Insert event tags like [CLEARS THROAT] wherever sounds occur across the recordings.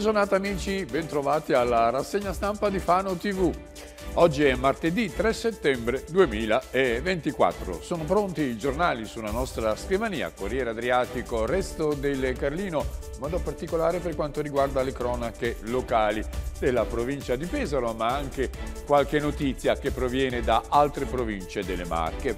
Buona giornata amici, bentrovati alla rassegna stampa di Fano TV. Oggi è martedì 3 settembre 2024. Sono pronti i giornali sulla nostra scrivania, Corriere Adriatico, Resto del Carlino, modo particolare per quanto riguarda le cronache locali della provincia di Pesaro, ma anche qualche notizia che proviene da altre province delle Marche.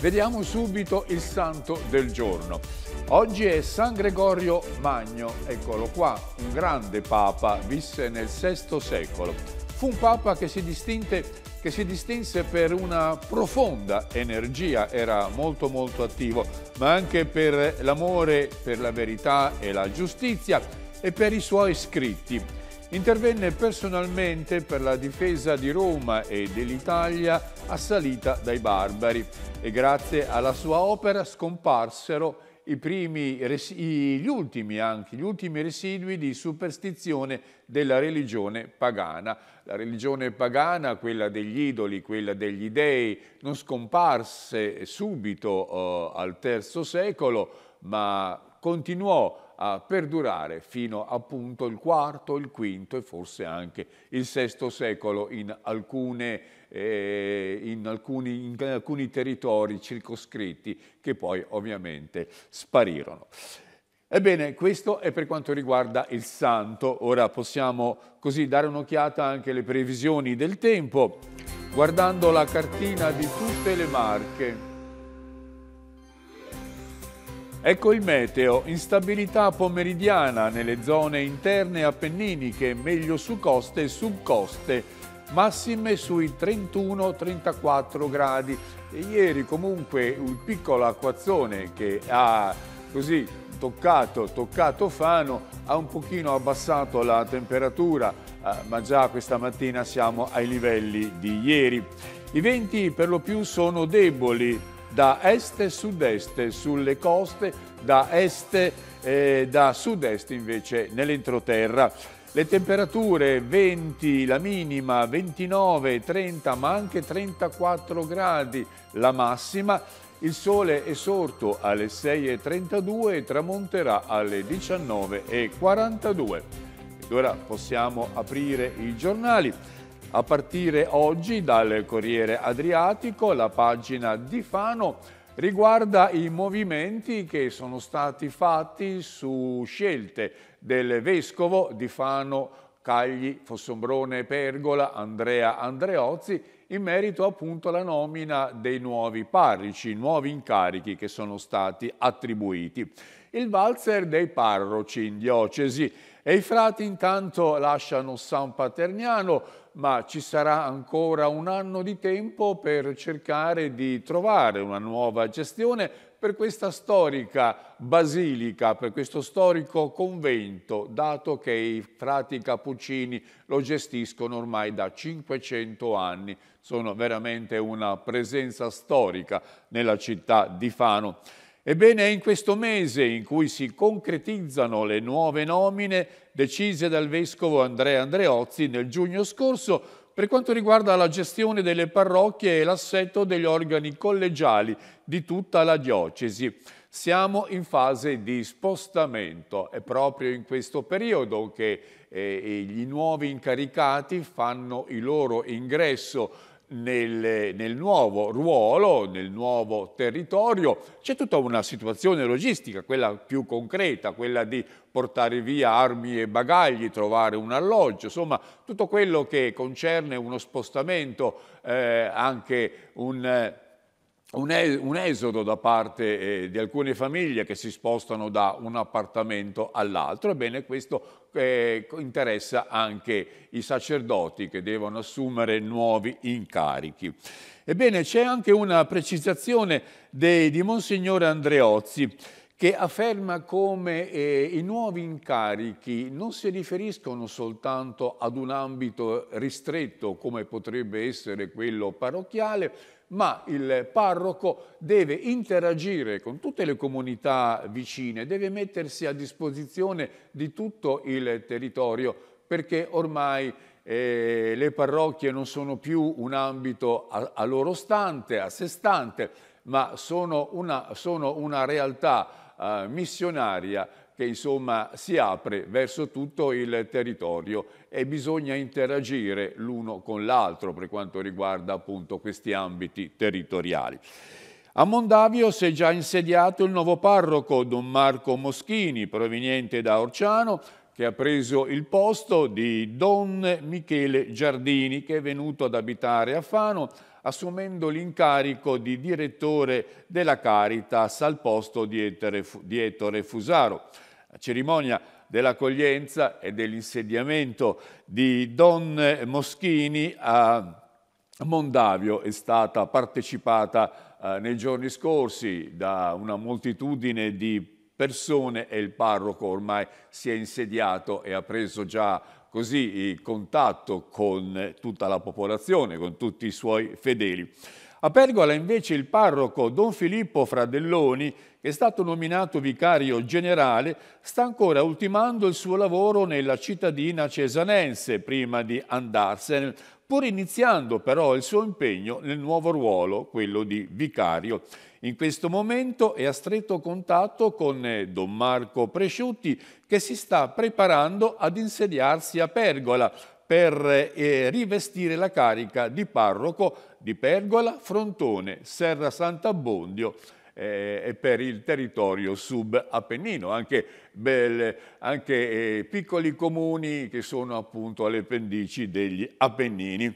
Vediamo subito il santo del giorno. Oggi è San Gregorio Magno, eccolo qua, un grande papa, visse nel VI secolo. Fu un papa che si, distinte, che si distinse per una profonda energia, era molto molto attivo, ma anche per l'amore per la verità e la giustizia e per i suoi scritti. Intervenne personalmente per la difesa di Roma e dell'Italia assalita dai barbari e grazie alla sua opera scomparsero primi, gli, ultimi anche, gli ultimi residui di superstizione della religione pagana. La religione pagana, quella degli idoli, quella degli dei, non scomparse subito eh, al III secolo, ma continuò a perdurare fino appunto al IV, il V e forse anche il VI secolo in alcune eh, in, alcuni, in alcuni territori circoscritti che poi ovviamente sparirono. Ebbene, questo è per quanto riguarda il santo. Ora possiamo così dare un'occhiata anche alle previsioni del tempo, guardando la cartina di tutte le marche. Ecco il meteo, instabilità pomeridiana nelle zone interne appenniniche, meglio su coste e subcoste, massime sui 31-34 gradi. E ieri comunque un piccolo acquazzone che ha così toccato, toccato Fano, ha un pochino abbassato la temperatura, eh, ma già questa mattina siamo ai livelli di ieri. I venti per lo più sono deboli da est e sud-est sulle coste, da est e eh, da sud-est invece nell'entroterra. Le temperature 20, la minima 29, 30 ma anche 34 gradi la massima. Il sole è sorto alle 6.32 e tramonterà alle 19.42. Ed ora possiamo aprire i giornali. A partire oggi dal Corriere Adriatico, la pagina di Fano riguarda i movimenti che sono stati fatti su scelte del Vescovo di Fano, Cagli, Fossombrone e Pergola, Andrea Andreozzi, in merito appunto alla nomina dei nuovi parrici, nuovi incarichi che sono stati attribuiti. Il valzer dei parroci in diocesi e i frati intanto lasciano San Paterniano, ma ci sarà ancora un anno di tempo per cercare di trovare una nuova gestione per questa storica basilica, per questo storico convento, dato che i frati cappuccini lo gestiscono ormai da 500 anni. Sono veramente una presenza storica nella città di Fano. Ebbene, è in questo mese in cui si concretizzano le nuove nomine decise dal vescovo Andrea Andreozzi nel giugno scorso per quanto riguarda la gestione delle parrocchie e l'assetto degli organi collegiali di tutta la diocesi. Siamo in fase di spostamento, è proprio in questo periodo che eh, gli nuovi incaricati fanno il loro ingresso nel, nel, nuovo ruolo, nel nuovo territorio, c'è tutta una situazione logistica, quella più concreta, quella di portare via armi e bagagli, trovare un alloggio, insomma tutto quello che concerne uno spostamento, eh, anche un un, esodo da parte eh, di alcune famiglie che si spostano da un appartamento all'altro, ebbene questo eh, interessa anche i sacerdoti che devono assumere nuovi incarichi. Ebbene c'è anche una precisazione de, di Monsignore Andreozzi che afferma come eh, i nuovi incarichi non si riferiscono soltanto ad un ambito ristretto come potrebbe essere quello parrocchiale, ma il parroco deve interagire con tutte le comunità vicine, deve mettersi a disposizione di tutto il territorio, perché ormai eh, le parrocchie non sono più un ambito a, a loro stante, a sé stante, ma sono una, sono una realtà eh, missionaria che insomma si apre verso tutto il territorio e bisogna interagire l'uno con l'altro per quanto riguarda appunto questi ambiti territoriali. A Mondavio si è già insediato il nuovo parroco Don Marco Moschini, proveniente da Orciano, che ha preso il posto di Don Michele Giardini, che è venuto ad abitare a Fano, assumendo l'incarico di direttore della Caritas al posto di Ettore Fusaro. La cerimonia dell'accoglienza e dell'insediamento di Don Moschini a Mondavio è stata partecipata eh, nei giorni scorsi da una moltitudine di persone e il parroco ormai si è insediato e ha preso già così contatto con tutta la popolazione, con tutti i suoi fedeli. A Pergola invece il parroco Don Filippo Fradelloni, che è stato nominato vicario generale, sta ancora ultimando il suo lavoro nella cittadina cesanense prima di andarsene, pur iniziando però il suo impegno nel nuovo ruolo, quello di vicario. In questo momento è a stretto contatto con eh, Don Marco Presciutti che si sta preparando ad insediarsi a Pergola per eh, rivestire la carica di parroco di Pergola, Frontone, Serra Sant'Abbondio eh, e per il territorio sub-appennino, anche, belle, anche eh, piccoli comuni che sono appunto alle pendici degli Appennini.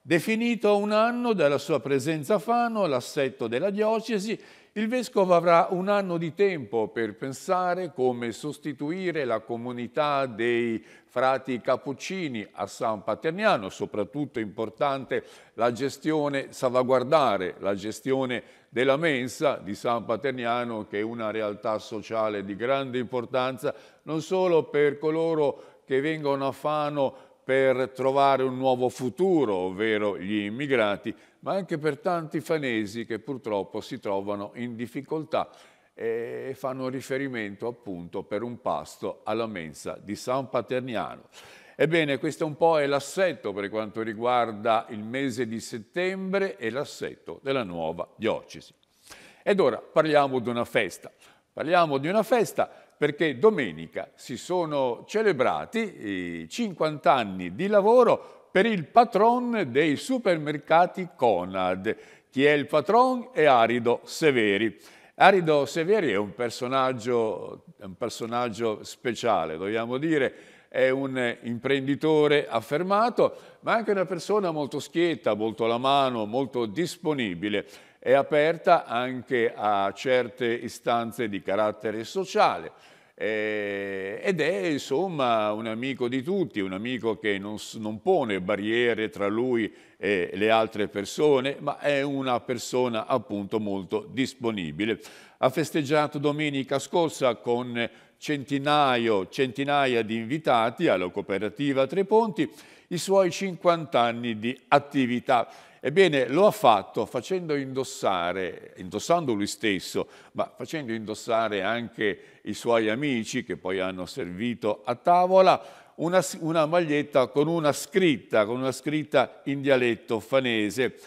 Definito un anno dalla sua presenza a Fano, l'assetto della diocesi il vescovo avrà un anno di tempo per pensare come sostituire la comunità dei frati cappuccini a San Paterniano, soprattutto importante la gestione, salvaguardare la gestione della mensa di San Paterniano che è una realtà sociale di grande importanza non solo per coloro che vengono a Fano per trovare un nuovo futuro, ovvero gli immigrati, ma anche per tanti fanesi che purtroppo si trovano in difficoltà e fanno riferimento appunto per un pasto alla mensa di San Paterniano. Ebbene, questo un po' è l'assetto per quanto riguarda il mese di settembre e l'assetto della nuova diocesi. Ed ora parliamo di una festa. Parliamo di una festa perché domenica si sono celebrati i 50 anni di lavoro per il patron dei supermercati Conad. Chi è il patron è Arido Severi. Arido Severi è un personaggio, un personaggio speciale, dobbiamo dire, è un imprenditore affermato, ma anche una persona molto schietta, molto alla mano, molto disponibile. È aperta anche a certe istanze di carattere sociale eh, ed è insomma un amico di tutti, un amico che non, non pone barriere tra lui e le altre persone, ma è una persona appunto molto disponibile. Ha festeggiato domenica scorsa con centinaio, centinaia di invitati alla cooperativa Tre Ponti i suoi 50 anni di attività Ebbene, lo ha fatto facendo indossare, indossando lui stesso, ma facendo indossare anche i suoi amici che poi hanno servito a tavola, una, una maglietta con una scritta, con una scritta in dialetto fanese.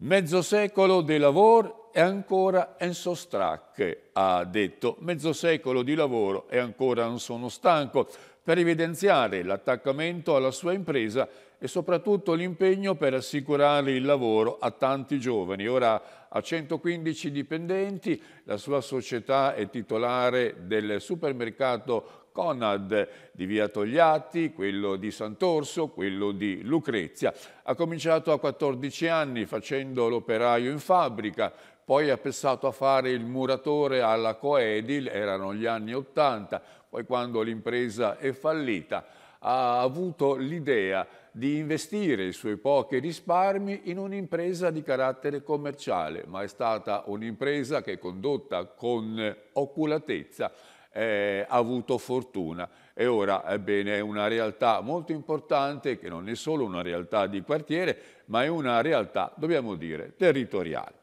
Mezzo secolo di lavoro e ancora en so strac, ha detto. Mezzo secolo di lavoro e ancora non sono stanco, per evidenziare l'attaccamento alla sua impresa e soprattutto l'impegno per assicurare il lavoro a tanti giovani. Ora ha 115 dipendenti, la sua società è titolare del supermercato Conad di Via Togliatti, quello di Sant'Orso, quello di Lucrezia. Ha cominciato a 14 anni facendo l'operaio in fabbrica, poi ha pensato a fare il muratore alla Coedil, erano gli anni Ottanta, poi quando l'impresa è fallita ha avuto l'idea di investire i suoi pochi risparmi in un'impresa di carattere commerciale, ma è stata un'impresa che condotta con oculatezza eh, ha avuto fortuna e ora ebbene, è una realtà molto importante che non è solo una realtà di quartiere ma è una realtà, dobbiamo dire, territoriale.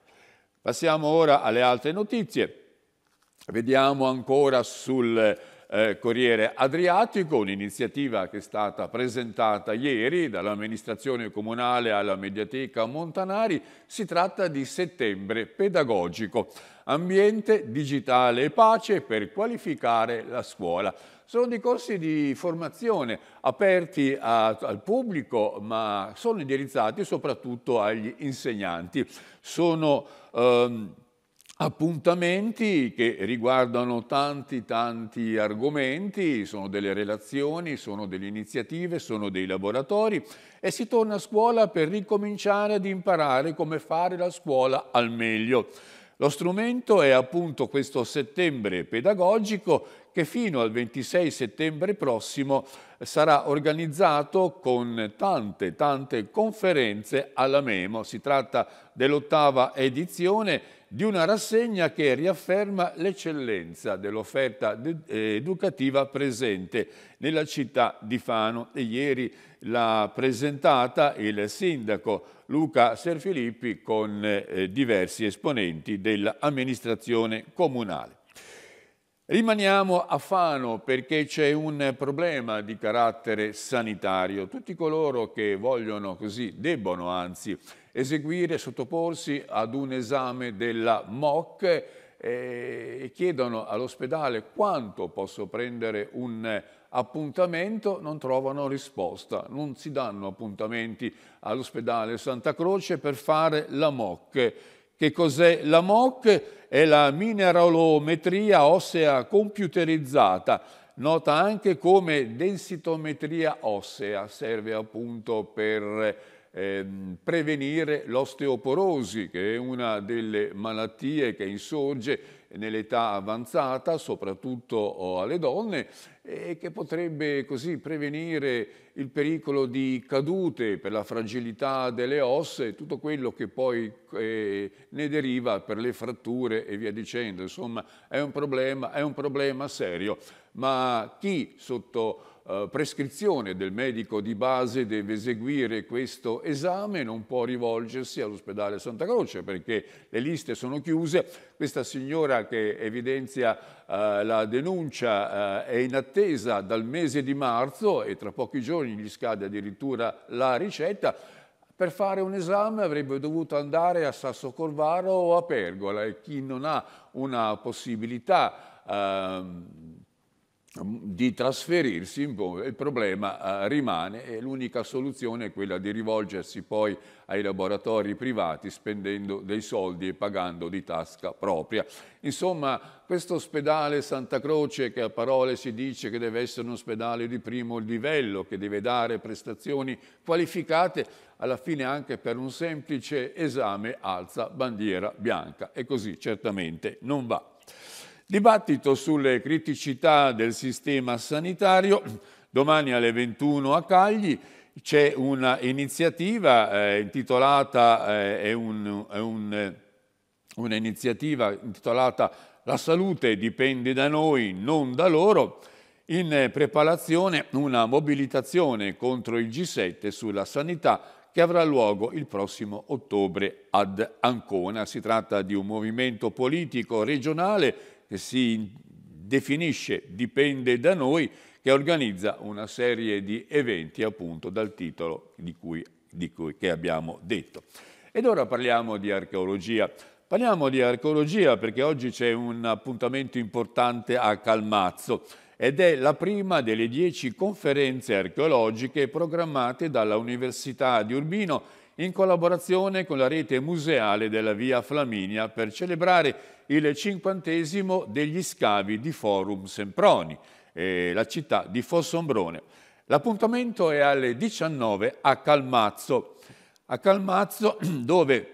Passiamo ora alle altre notizie. Vediamo ancora sul eh, Corriere Adriatico, un'iniziativa che è stata presentata ieri dall'amministrazione comunale alla Mediateca Montanari, si tratta di settembre pedagogico, ambiente, digitale e pace per qualificare la scuola. Sono dei corsi di formazione aperti a, al pubblico ma sono indirizzati soprattutto agli insegnanti. Sono ehm, appuntamenti che riguardano tanti tanti argomenti, sono delle relazioni, sono delle iniziative, sono dei laboratori e si torna a scuola per ricominciare ad imparare come fare la scuola al meglio. Lo strumento è appunto questo settembre pedagogico che fino al 26 settembre prossimo sarà organizzato con tante tante conferenze alla Memo. Si tratta dell'ottava edizione di una rassegna che riafferma l'eccellenza dell'offerta eh, educativa presente nella città di Fano e ieri l'ha presentata il sindaco Luca Serfilippi con eh, diversi esponenti dell'amministrazione comunale. Rimaniamo a Fano perché c'è un problema di carattere sanitario. Tutti coloro che vogliono così, debbono anzi, eseguire, sottoporsi ad un esame della MOC e chiedono all'ospedale quanto posso prendere un appuntamento, non trovano risposta, non si danno appuntamenti all'ospedale Santa Croce per fare la MOC. Che cos'è la MOC? È la mineralometria ossea computerizzata, nota anche come densitometria ossea, serve appunto per Ehm, prevenire l'osteoporosi, che è una delle malattie che insorge nell'età avanzata, soprattutto oh, alle donne, e che potrebbe così prevenire il pericolo di cadute per la fragilità delle ossa e tutto quello che poi eh, ne deriva per le fratture e via dicendo. Insomma, è un problema, è un problema serio, ma chi sotto eh, prescrizione del medico di base deve eseguire questo esame, non può rivolgersi all'ospedale Santa Croce perché le liste sono chiuse. Questa signora che evidenzia eh, la denuncia eh, è in attesa dal mese di marzo e tra pochi giorni gli scade addirittura la ricetta. Per fare un esame avrebbe dovuto andare a Sasso Corvaro o a Pergola e chi non ha una possibilità ehm, Mm, di trasferirsi il problema eh, rimane e l'unica soluzione è quella di rivolgersi poi ai laboratori privati spendendo dei soldi e pagando di tasca propria. Insomma, questo ospedale Santa Croce che a parole si dice che deve essere un ospedale di primo livello, che deve dare prestazioni qualificate, alla fine anche per un semplice esame alza bandiera bianca e così certamente non va. Dibattito sulle criticità del sistema sanitario. Domani alle 21 a Cagli c'è un'iniziativa eh, intitolata, eh, è un, è un, eh, un'iniziativa intitolata La salute dipende da noi, non da loro, in preparazione una mobilitazione contro il G7 sulla sanità che avrà luogo il prossimo ottobre ad Ancona. Si tratta di un movimento politico regionale che si definisce dipende da noi, che organizza una serie di eventi appunto dal titolo di cui, di cui, che abbiamo detto. Ed ora parliamo di archeologia. Parliamo di archeologia perché oggi c'è un appuntamento importante a Calmazzo ed è la prima delle dieci conferenze archeologiche programmate dalla Università di Urbino in collaborazione con la rete museale della Via Flaminia per celebrare il cinquantesimo degli scavi di Forum Semproni, eh, la città di Fossombrone. L'appuntamento è alle 19 a Calmazzo, a Calmazzo [CLEARS THROAT] dove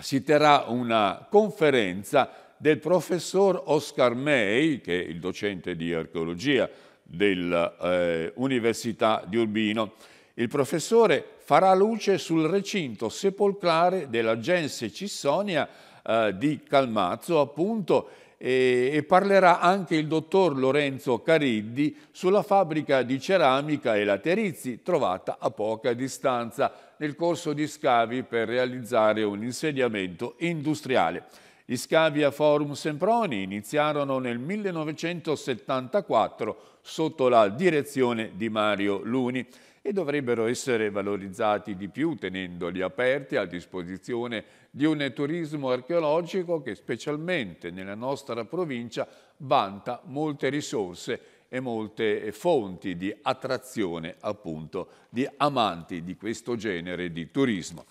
si terrà una conferenza del professor Oscar May, che è il docente di archeologia dell'Università eh, di Urbino. Il professore farà luce sul recinto sepolclare della Gens Cissonia eh, di Calmazzo, appunto, e, e parlerà anche il dottor Lorenzo Cariddi sulla fabbrica di ceramica e laterizi trovata a poca distanza nel corso di scavi per realizzare un insediamento industriale. Gli scavi a Forum Semproni iniziarono nel 1974 sotto la direzione di Mario Luni e dovrebbero essere valorizzati di più tenendoli aperti a disposizione di un turismo archeologico che specialmente nella nostra provincia vanta molte risorse e molte fonti di attrazione appunto di amanti di questo genere di turismo.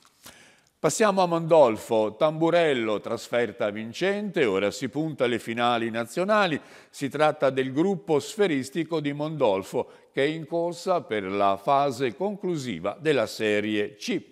Passiamo a Mandolfo, Tamburello, trasferta vincente, ora si punta alle finali nazionali. Si tratta del gruppo sferistico di Mondolfo che è in corsa per la fase conclusiva della Serie C.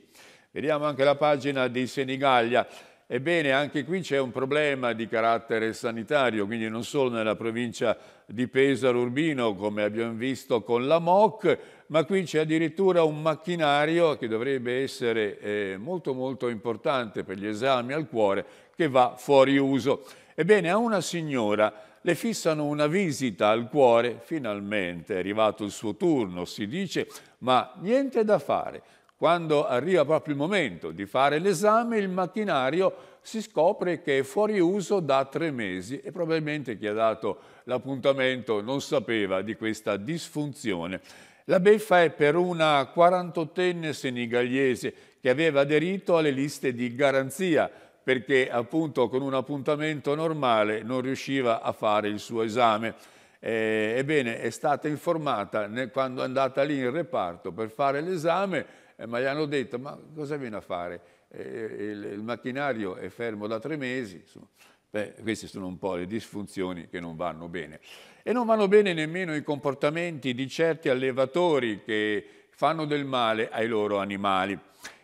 Vediamo anche la pagina di Senigallia. Ebbene, anche qui c'è un problema di carattere sanitario, quindi non solo nella provincia di Pesaro Urbino, come abbiamo visto con la MOC, ma qui c'è addirittura un macchinario che dovrebbe essere eh, molto molto importante per gli esami al cuore, che va fuori uso. Ebbene, a una signora le fissano una visita al cuore, finalmente è arrivato il suo turno, si dice, ma niente da fare. Quando arriva proprio il momento di fare l'esame, il macchinario si scopre che è fuori uso da tre mesi e probabilmente chi ha dato l'appuntamento non sapeva di questa disfunzione. La beffa è per una 48enne senigaliese che aveva aderito alle liste di garanzia perché appunto con un appuntamento normale non riusciva a fare il suo esame. Eh, ebbene, è stata informata quando è andata lì in reparto per fare l'esame eh, ma gli hanno detto ma cosa viene a fare? Eh, il, il, macchinario è fermo da tre mesi, insomma. Beh, queste sono un po' le disfunzioni che non vanno bene. E non vanno bene nemmeno i comportamenti di certi allevatori che fanno del male ai loro animali.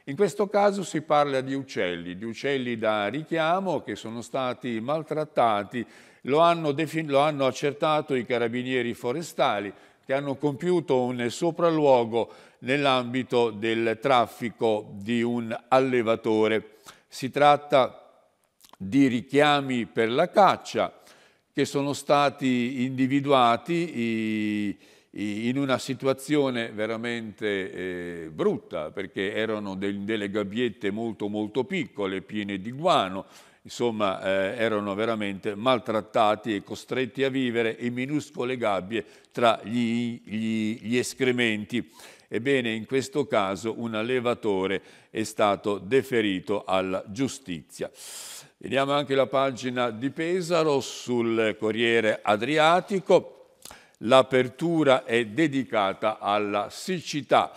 In questo caso si parla di uccelli, di uccelli da richiamo che sono stati maltrattati, lo hanno, lo hanno accertato i carabinieri forestali che hanno compiuto un sopralluogo nell'ambito del traffico di un allevatore. Si tratta di richiami per la caccia che sono stati individuati in una situazione veramente eh, brutta perché erano delle gabbiette molto molto piccole, piene di guano, insomma eh, erano veramente maltrattati e costretti a vivere in minuscole gabbie tra gli, gli, gli escrementi. Ebbene, in questo caso un allevatore è stato deferito alla giustizia. Vediamo anche la pagina di Pesaro sul Corriere Adriatico. L'apertura è dedicata alla siccità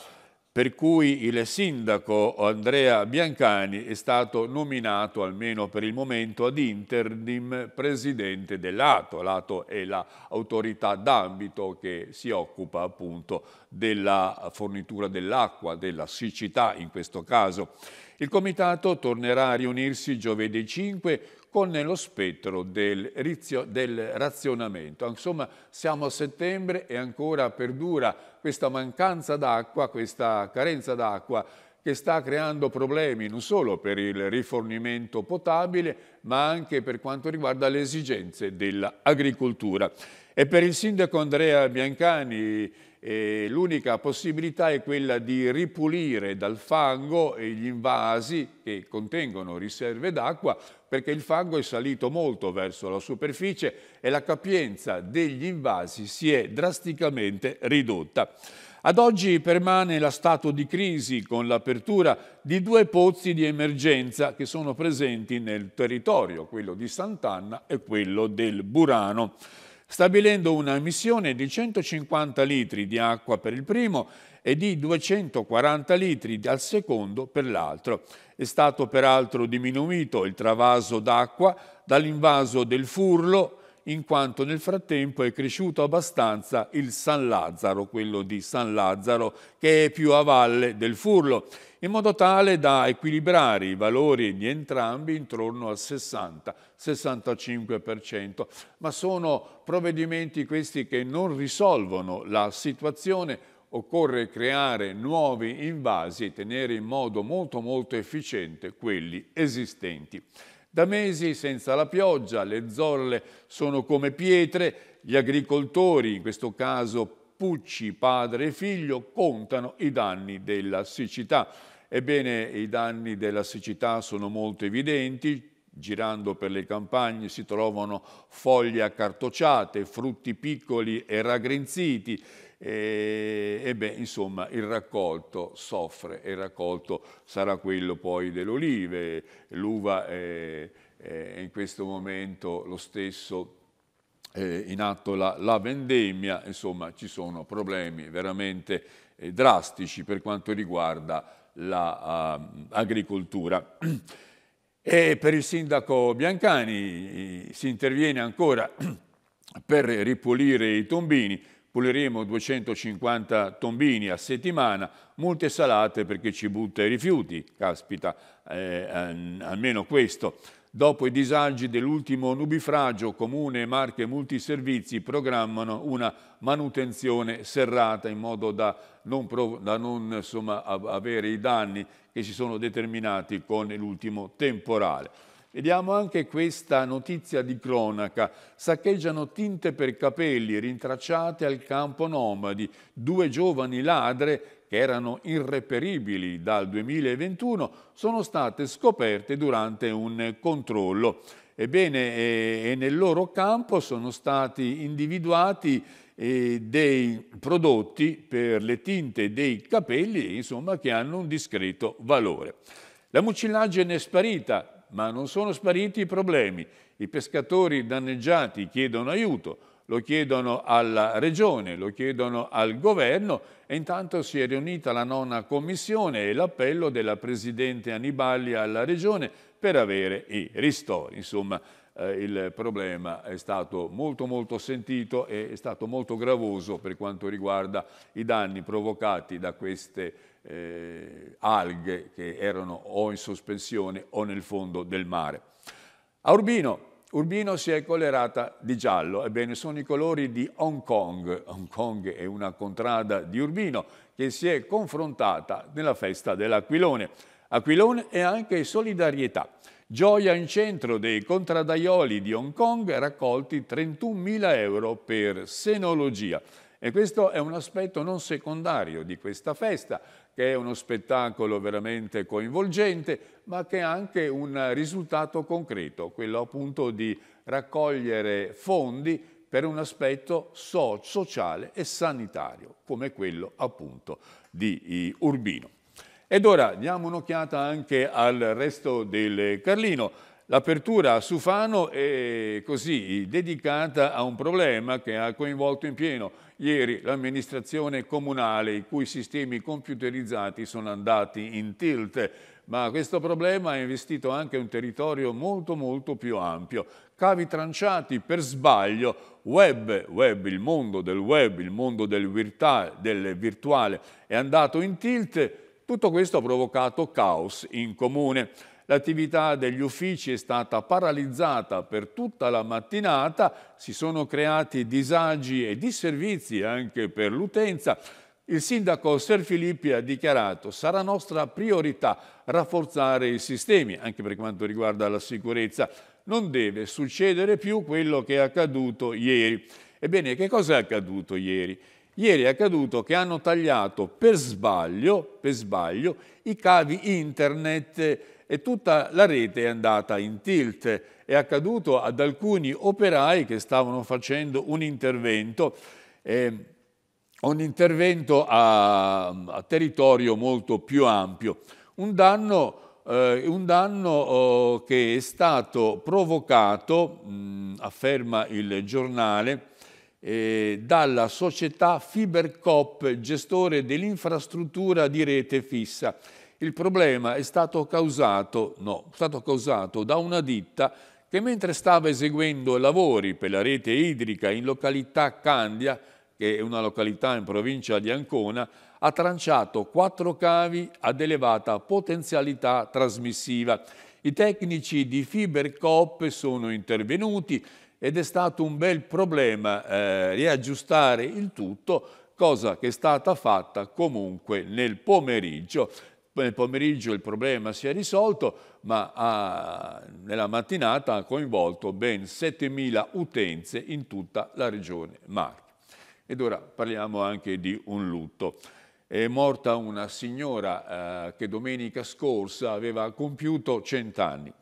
per cui il sindaco Andrea Biancani è stato nominato, almeno per il momento, ad interim presidente dell'ATO. L'ATO è l'autorità d'ambito che si occupa appunto della fornitura dell'acqua, della siccità in questo caso. Il comitato tornerà a riunirsi giovedì 5 con nello spettro del, rizio, del razionamento. Insomma, siamo a settembre e ancora perdura questa mancanza d'acqua, questa carenza d'acqua che sta creando problemi non solo per il rifornimento potabile, ma anche per quanto riguarda le esigenze dell'agricoltura. E per il sindaco Andrea Biancani eh, l'unica possibilità è quella di ripulire dal fango gli invasi che contengono riserve d'acqua perché il fango è salito molto verso la superficie e la capienza degli invasi si è drasticamente ridotta. Ad oggi permane la stato di crisi con l'apertura di due pozzi di emergenza che sono presenti nel territorio, quello di Sant'Anna e quello del Burano stabilendo una emissione di 150 litri di acqua per il primo e di 240 litri al secondo per l'altro. È stato peraltro diminuito il travaso d'acqua dall'invaso del Furlo in quanto nel frattempo è cresciuto abbastanza il San Lazzaro, quello di San Lazzaro, che è più a valle del Furlo, in modo tale da equilibrare i valori di entrambi intorno al 60-65%. Ma sono provvedimenti questi che non risolvono la situazione occorre creare nuovi invasi e tenere in modo molto molto efficiente quelli esistenti. Da mesi senza la pioggia, le zolle sono come pietre, gli agricoltori, in questo caso Pucci, padre e figlio, contano i danni della siccità. Ebbene, i danni della siccità sono molto evidenti, Girando per le campagne si trovano foglie accartocciate, frutti piccoli e raggrinziti, e, e beh, insomma, il raccolto soffre e il raccolto sarà quello poi delle olive. l'uva è, è in questo momento lo stesso eh, in atto la, la, vendemmia, insomma ci sono problemi veramente eh, drastici per quanto riguarda l'agricoltura. La, uh, [CLEARS THROAT] e per il sindaco Biancani eh, si interviene ancora [CLEARS THROAT] per ripulire i tombini, puliremo 250 tombini a settimana, molte salate perché ci butta i rifiuti, caspita, eh, almeno questo. Dopo i disagi dell'ultimo nubifragio, Comune e Marche Multiservizi programmano una manutenzione serrata in modo da non, da non insomma, avere i danni che si sono determinati con l'ultimo temporale. Vediamo anche questa notizia di cronaca. Saccheggiano tinte per capelli rintracciate al campo nomadi. Due giovani ladre che erano irreperibili dal 2021 sono state scoperte durante un controllo. Ebbene, e nel loro campo sono stati individuati eh, dei prodotti per le tinte dei capelli insomma, che hanno un discreto valore. La mucillagine è sparita, ma non sono spariti i problemi. I pescatori danneggiati chiedono aiuto, lo chiedono alla regione, lo chiedono al governo e intanto si è riunita la nona commissione e l'appello della Presidente Aniballi alla regione per avere i ristori. Insomma, eh, il problema è stato molto molto sentito e è stato molto gravoso per quanto riguarda i danni provocati da queste persone eh, alghe che erano o in sospensione o nel fondo del mare. A Urbino, Urbino si è collerata di giallo, ebbene sono i colori di Hong Kong, Hong Kong è una contrada di Urbino che si è confrontata nella festa dell'Aquilone. Aquilone è anche solidarietà. Gioia in centro dei contradaioli di Hong Kong raccolti 31.000 euro per senologia. E questo è un aspetto non secondario di questa festa che è uno spettacolo veramente coinvolgente, ma che è anche un risultato concreto, quello appunto di raccogliere fondi per un aspetto so sociale e sanitario, come quello appunto di Urbino. Ed ora diamo un'occhiata anche al resto del Carlino. L'apertura a Sufano è così dedicata a un problema che ha coinvolto in pieno ieri l'amministrazione comunale, i cui sistemi computerizzati sono andati in tilt, ma questo problema ha investito anche un territorio molto molto più ampio. Cavi tranciati per sbaglio, web, web, il mondo del web, il mondo del, virtuale, del virtuale è andato in tilt, tutto questo ha provocato caos in comune. L'attività degli uffici è stata paralizzata per tutta la mattinata, si sono creati disagi e disservizi anche per l'utenza. Il sindaco Ser Filippi ha dichiarato sarà nostra priorità rafforzare i sistemi anche per quanto riguarda la sicurezza. Non deve succedere più quello che è accaduto ieri. Ebbene, che cosa è accaduto ieri? Ieri è accaduto che hanno tagliato per sbaglio, per sbaglio i cavi internet e tutta la rete è andata in tilt. È accaduto ad alcuni operai che stavano facendo un intervento, eh, un intervento a, a, territorio molto più ampio. Un danno, eh, un danno oh, che è stato provocato, mh, afferma il giornale, eh, dalla società Fibercop, gestore dell'infrastruttura di rete fissa il problema è stato causato, no, stato causato da una ditta che mentre stava eseguendo lavori per la rete idrica in località Candia, che è una località in provincia di Ancona, ha tranciato quattro cavi ad elevata potenzialità trasmissiva. I tecnici di FiberCop sono intervenuti ed è stato un bel problema eh, riaggiustare il tutto, cosa che è stata fatta comunque nel pomeriggio nel pomeriggio il problema si è risolto, ma ha, nella mattinata ha coinvolto ben 7.000 utenze in tutta la regione Marche. Ed ora parliamo anche di un lutto. È morta una signora eh, che domenica scorsa aveva compiuto 100 anni.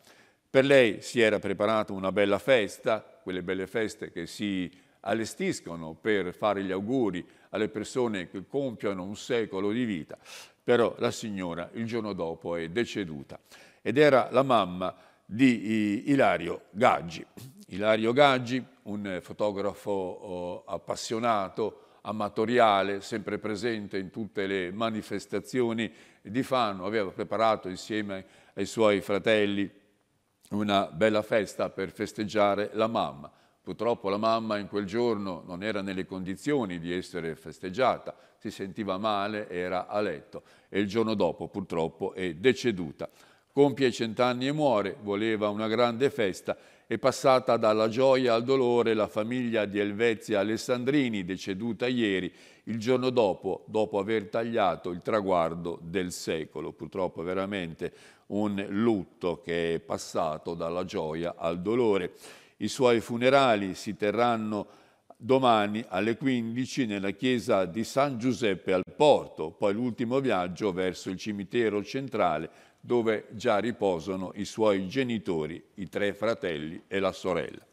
Per lei si era preparata una bella festa, quelle belle feste che si allestiscono per fare gli auguri alle persone che compiono un secolo di vita, però la signora il giorno dopo è deceduta ed era la mamma di eh, Ilario Gaggi. Ilario Gaggi, un fotografo oh, appassionato, amatoriale, sempre presente in tutte le manifestazioni di Fano, aveva preparato insieme ai suoi fratelli una bella festa per festeggiare la mamma. Purtroppo la mamma in quel giorno non era nelle condizioni di essere festeggiata, si sentiva male, era a letto e il giorno dopo purtroppo è deceduta. Compie cent'anni e muore, voleva una grande festa e passata dalla gioia al dolore la famiglia di Elvezia Alessandrini, deceduta ieri, il giorno dopo, dopo aver tagliato il traguardo del secolo. Purtroppo veramente un lutto che è passato dalla gioia al dolore. I suoi funerali si terranno domani alle 15 nella chiesa di San Giuseppe al Porto, poi l'ultimo viaggio verso il cimitero centrale dove già riposano i suoi genitori, i tre fratelli e la sorella.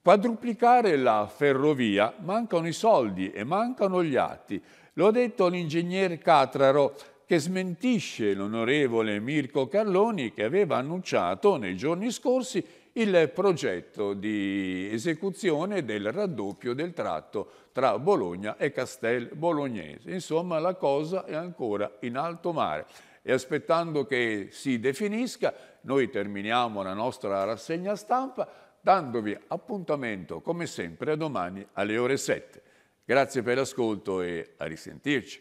Quadruplicare la ferrovia, mancano i soldi e mancano gli atti. Lo ha detto l'ingegner Catraro che smentisce l'onorevole Mirko Carloni che aveva annunciato nei giorni scorsi il progetto di esecuzione del raddoppio del tratto tra Bologna e Castel Bolognese. Insomma la cosa è ancora in alto mare e aspettando che si definisca noi terminiamo la nostra rassegna stampa dandovi appuntamento come sempre a domani alle ore 7. Grazie per l'ascolto e a risentirci.